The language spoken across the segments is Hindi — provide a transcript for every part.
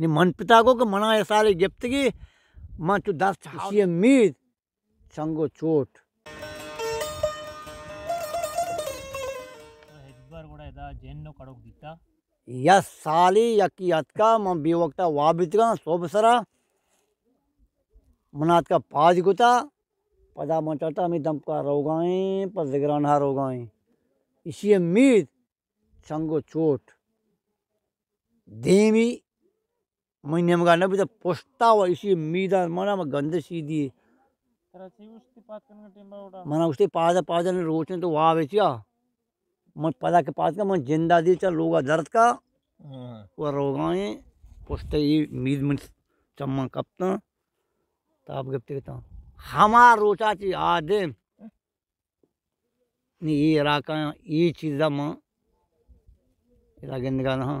नि मन मनपिताको कि मना साले जेप्तगी मा चु दास छिए मीद संगो चोट तो या साली या यकी अतका मां बेवक्ता वाबितगा सोबसरा मनात का पाज गुता पदा मचाता मी का रोगाए पर जिगरान जिगराना रोगाए इसी उम्मीद संगो चोट देवी महीने में गाने भी तो पोस्ता हुआ इसी मीदा मना में गंद सी दिए मना उसके पास पास ने रोचने तो वहाँ बेचिया मैं पता के पास का मैं जिंदा दी चल रोगा दर्द का हाँ। वो रोगाए पोस्ते ये मीद में चम्मा कपता ताप गपते कहता हमार रोचा ची आदे नहीं ये राका ये चीज़ माँ इलाके निकाल हाँ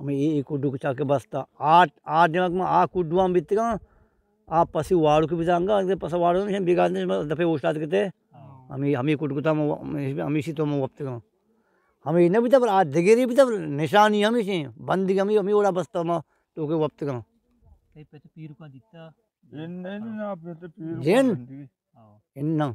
हमें ये कुडू को चाके बसता आठ आठ दिमाग में आ कुडू हम बीतगा आप पसे वाड़ू के भी जाऊंगा पसा वाड़ू हम बिगा दफे उठाद के हम हम ही कुटकुता हम इसी तो हम वपते गाँव हमें इन्हें भी तब तो आज दिगेरी भी तब तो निशानी हम इसे बंद हम ही ओड़ा बसता हम तो के वपते गाँव तो पीर का दिता जिन हाँ। इन्ना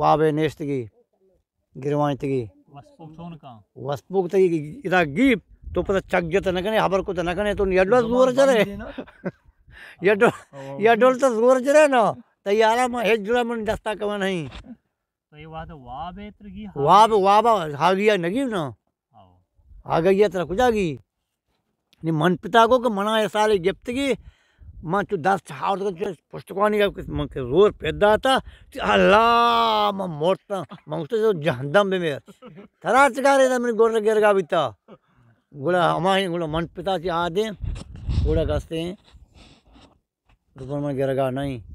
वावे नेस्तगी गिरवाइतगी वस्पुक्तगी ಇದಾಗಿ ತುಪ್ಪದ ಚಗ್ಜತ ನಗನೆ ಹಬರ್ಕುತ ನಗನೆ ತು ಎಡ್ಲ ದೂರ ಜರೆ ಎಡ್ ಎಡ್ಲ ತ ದೂರ ಜರೆ ನ तैयारा में एक जुड़ा मन दस्ता कम नहीं सही तो बात है वाबे त्रगी वाब वाब आ गया नगी ना आ गई कुछ आ गई नहीं मन पिता को मना सारे गिफ्ट की मन चु दस हाउ पुश्तवानी रोर पैदा था अल्लाह मोड़ मत जहदम बेमेर तरह चिकारे मेरे गोर गिर गा गुड़ा हमारे गुड़ा मन पिता से आ गुड़ा कसते हैं तो मैं गिर गा नहीं